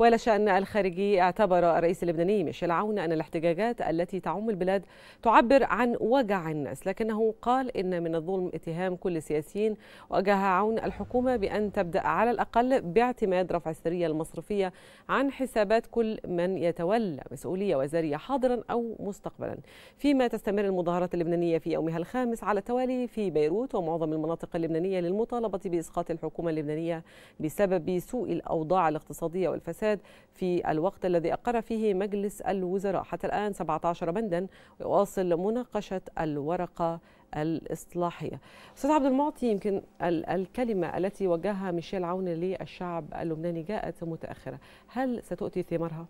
ولا شأن الخارجي اعتبر الرئيس اللبناني ميشيل عون أن الاحتجاجات التي تعم البلاد تعبر عن وجع الناس لكنه قال إن من الظلم اتهام كل السياسيين واجه عون الحكومة بأن تبدأ على الأقل باعتماد رفع السرية المصرفية عن حسابات كل من يتولى مسؤولية وزارية حاضرا أو مستقبلا فيما تستمر المظاهرات اللبنانية في يومها الخامس على التوالي في بيروت ومعظم المناطق اللبنانية للمطالبة بإسقاط الحكومة اللبنانية بسبب سوء الأوضاع الاقتصادية والفساد الفساد في الوقت الذي أقر فيه مجلس الوزراء حتى الآن 17 بندا يواصل مناقشة الورقة الإصلاحية أستاذ عبد المعطي يمكن الكلمة التي وجهها ميشيل عون للشعب اللبناني جاءت متأخرة هل ستؤتي ثمارها؟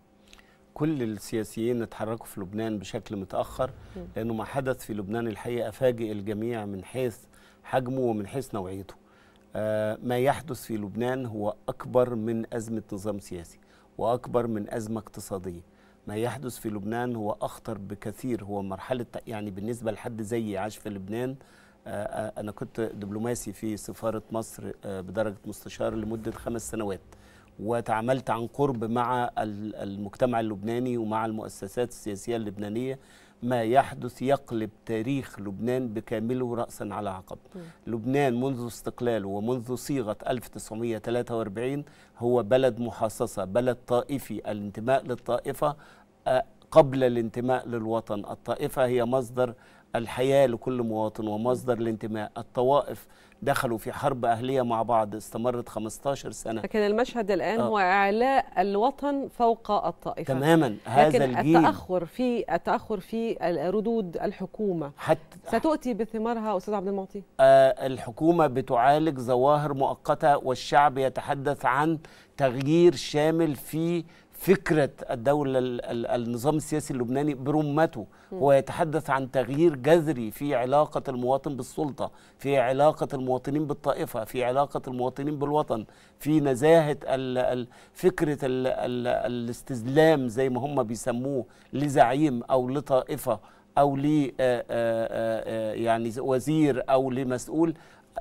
كل السياسيين اتحركوا في لبنان بشكل متأخر لأنه ما حدث في لبنان الحقيقة فاجئ الجميع من حيث حجمه ومن حيث نوعيته آه، ما يحدث في لبنان هو أكبر من أزمة نظام سياسي وأكبر من أزمة اقتصادية ما يحدث في لبنان هو أخطر بكثير هو مرحلة يعني بالنسبة لحد زيي عاش في لبنان آه، آه، أنا كنت دبلوماسي في سفارة مصر بدرجة مستشار لمدة خمس سنوات وتعاملت عن قرب مع المجتمع اللبناني ومع المؤسسات السياسية اللبنانية ما يحدث يقلب تاريخ لبنان بكامله رأسا على عقب لبنان منذ استقلاله ومنذ صيغة 1943 هو بلد محاصصة بلد طائفي الانتماء للطائفة آه، قبل الانتماء للوطن الطائفة هي مصدر الحياة لكل مواطن ومصدر الانتماء الطوائف دخلوا في حرب أهلية مع بعض استمرت 15 سنة لكن المشهد الآن آه. هو إعلاء الوطن فوق الطائفة تماما هذا لكن الجيل التأخر في التأخر في ردود الحكومة حت... ستؤتي بثمارها أستاذ عبد المعطي آه الحكومة بتعالج ظواهر مؤقتة والشعب يتحدث عن تغيير شامل في فكرة الدولة النظام السياسي اللبناني برمته هو يتحدث عن تغيير جذري في علاقة المواطن بالسلطة في علاقة المواطنين بالطائفة في علاقة المواطنين بالوطن في نزاهة فكرة الاستزلام زي ما هم بيسموه لزعيم أو لطائفة أو ل آه، آه، آه، يعني وزير أو لمسؤول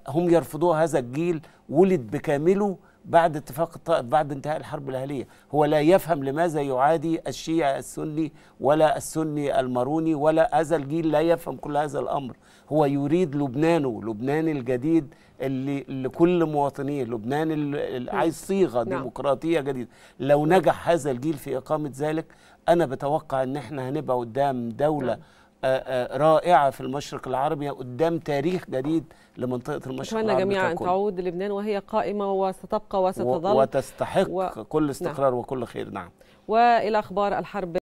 هم يرفضوها هذا الجيل ولد بكامله بعد اتفاق الطائف بعد انتهاء الحرب الأهلية هو لا يفهم لماذا يعادي الشيعي السني ولا السني الماروني ولا هذا الجيل لا يفهم كل هذا الأمر هو يريد لبنانه لبنان الجديد اللي لكل مواطنيه لبنان اللي عايز صيغة نعم. ديمقراطية جديدة لو نجح هذا الجيل في إقامة ذلك أنا بتوقع أن احنا هنبقى قدام دولة نعم. آه، آه، رائعه في المشرق العربي قدام تاريخ جديد لمنطقه المشرق العربي اتمنى جميعا تعود لبنان وهي قائمه وستبقى وستظل وتستحق و... كل نعم. استقرار نعم. وكل خير نعم والى اخبار الحرب